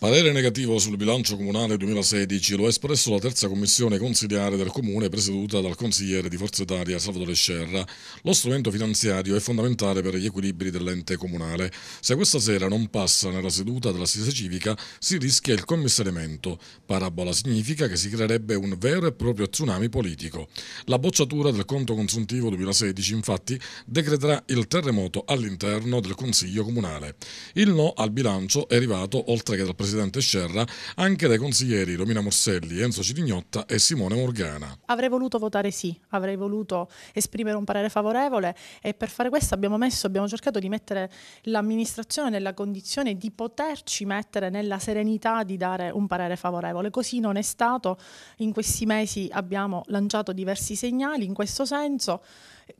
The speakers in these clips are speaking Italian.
Parere negativo sul bilancio comunale 2016 lo ha espresso la terza commissione consigliare del comune presieduta dal consigliere di Forza Italia Salvatore Scerra. Lo strumento finanziario è fondamentale per gli equilibri dell'ente comunale. Se questa sera non passa nella seduta dell'assise civica si rischia il commissariamento. Parabola significa che si creerebbe un vero e proprio tsunami politico. La bocciatura del conto consuntivo 2016 infatti decreterà il terremoto all'interno del consiglio comunale. Il no al bilancio è arrivato oltre che dal presidente presidente Scerra, anche dai consiglieri Romina Morselli, Enzo Cirignotta e Simone Morgana. Avrei voluto votare sì, avrei voluto esprimere un parere favorevole e per fare questo abbiamo, messo, abbiamo cercato di mettere l'amministrazione nella condizione di poterci mettere nella serenità di dare un parere favorevole. Così non è stato, in questi mesi abbiamo lanciato diversi segnali in questo senso.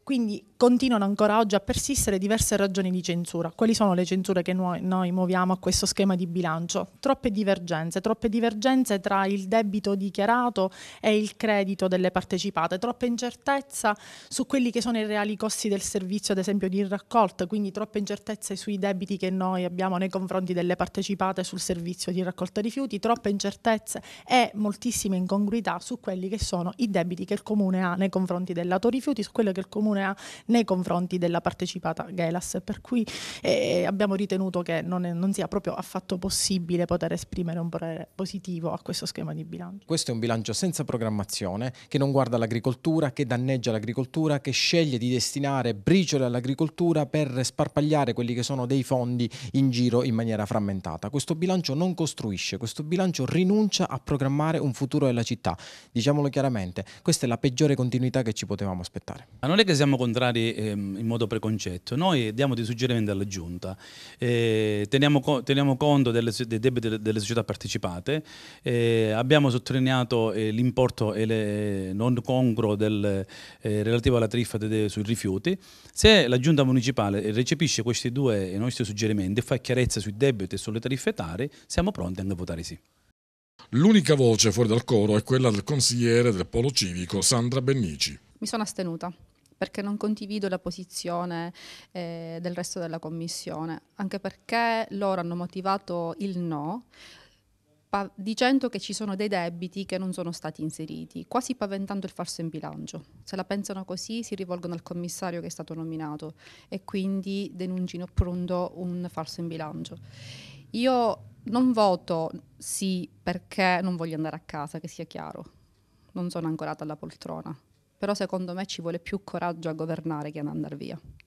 Quindi continuano ancora oggi a persistere diverse ragioni di censura. Quali sono le censure che noi, noi muoviamo a questo schema di bilancio? Troppe divergenze, troppe divergenze tra il debito dichiarato e il credito delle partecipate, troppa incertezza su quelli che sono i reali costi del servizio, ad esempio di raccolta, quindi troppe incertezze sui debiti che noi abbiamo nei confronti delle partecipate sul servizio di raccolta rifiuti, troppe incertezze e moltissime incongruità su quelli che sono i debiti che il comune ha nei confronti dell'autorifiuti, su quello che il comune comune ha nei confronti della partecipata Gelas, per cui eh, abbiamo ritenuto che non, è, non, sia proprio affatto possibile poter esprimere un parere positivo a questo schema di bilancio. Questo è un bilancio senza programmazione, che non guarda l'agricoltura, che danneggia l'agricoltura, che sceglie di destinare briciole all'agricoltura per sparpagliare quelli che sono dei fondi in giro in maniera frammentata. Questo bilancio non costruisce, questo bilancio rinuncia a programmare un futuro della città. Diciamolo chiaramente, questa è la peggiore continuità che ci potevamo aspettare. Ma non è che siamo contrari ehm, in modo preconcetto, noi diamo dei suggerimenti alla Giunta, eh, teniamo, co teniamo, conto delle, dei debiti delle, delle società partecipate, eh, abbiamo sottolineato eh, l'importo non congruo del, eh, relativo alla tariffa sui rifiuti. Se la Giunta municipale recepisce questi due eh, nostri suggerimenti e fa chiarezza sui debiti e sulle tariffe tari, siamo pronti anche a votare sì. L'unica voce fuori dal coro è quella del consigliere del Polo Civico Sandra Bennici. Mi sono astenuta perché non condivido la posizione eh, del resto della Commissione, anche perché loro hanno motivato il no dicendo che ci sono dei debiti che non sono stati inseriti, quasi paventando il falso in bilancio. Se la pensano così si rivolgono al commissario che è stato nominato e quindi denunciano pronto un falso in bilancio. Io non voto sì perché non voglio andare a casa, che sia chiaro, non sono ancorata alla poltrona però secondo me ci vuole più coraggio a governare che ad andare via.